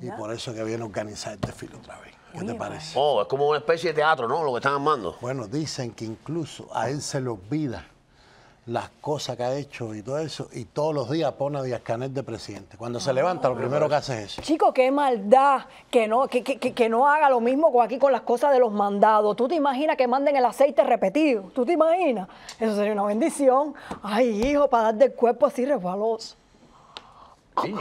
Y por eso que viene a organizar el desfile este otra vez. ¿Qué te parece? Oh, es como una especie de teatro, ¿no? Lo que están armando. Bueno, dicen que incluso a él se le olvida las cosas que ha hecho y todo eso, y todos los días pone a Díaz Canel de presidente. Cuando se ah, levanta, lo primero que hace es eso. Chico, qué maldad que no, que, no haga lo mismo con aquí con las cosas de los mandados. ¿Tú te imaginas que manden el aceite repetido? ¿Tú te imaginas? Eso sería una bendición. Ay, hijo, para dar del cuerpo así resbaloso. Sí.